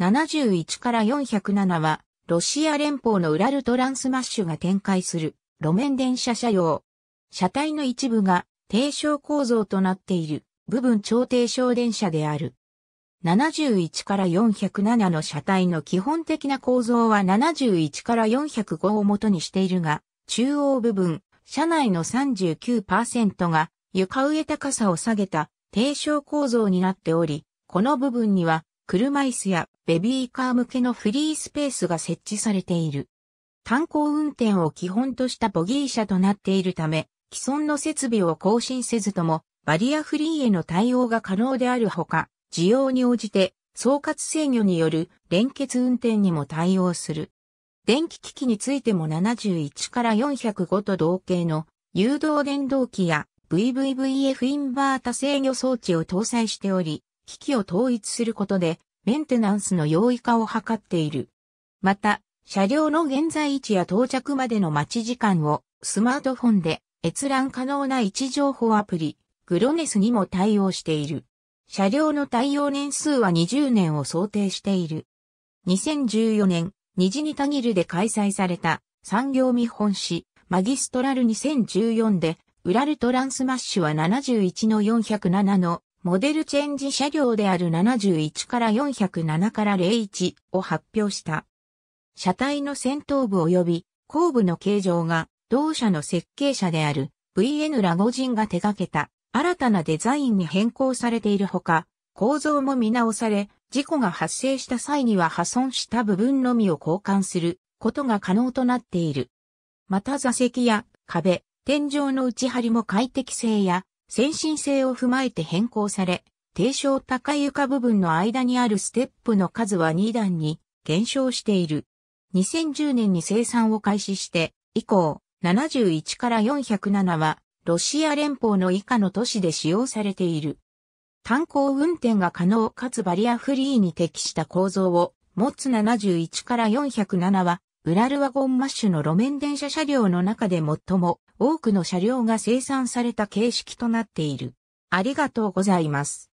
71から407は、ロシア連邦のウラルトランスマッシュが展開する路面電車車用。車体の一部が低床構造となっている部分超低床電車である。71から407の車体の基本的な構造は71から405を元にしているが、中央部分、車内の39%が床上高さを下げた低床構造になっており、この部分には車椅子やベビーカー向けのフリースペースが設置されている。炭鉱運転を基本としたボギー車となっているため、既存の設備を更新せずとも、バリアフリーへの対応が可能であるほか、需要に応じて、総括制御による連結運転にも対応する。電気機器についても71から405と同型の誘導電動機や VVVF インバータ制御装置を搭載しており、機器を統一することでメンテナンスの容易化を図っている。また、車両の現在位置や到着までの待ち時間をスマートフォンで閲覧可能な位置情報アプリ、グロネスにも対応している。車両の対応年数は20年を想定している。2014年、虹にたぎるで開催された産業見本誌、マギストラル2014で、ウラルトランスマッシュは71の407のモデルチェンジ車両である71から407から01を発表した。車体の先頭部及び後部の形状が同社の設計者である VN ラゴジンが手掛けた新たなデザインに変更されているほか、構造も見直され、事故が発生した際には破損した部分のみを交換することが可能となっている。また座席や壁、天井の内張りも快適性や先進性を踏まえて変更され、低床高床部分の間にあるステップの数は2段に減少している。2010年に生産を開始して、以降、71から407は、ロシア連邦の以下の都市で使用されている。炭鉱運転が可能かつバリアフリーに適した構造を持つ71から407は、ウラルワゴンマッシュの路面電車車両の中で最も多くの車両が生産された形式となっている。ありがとうございます。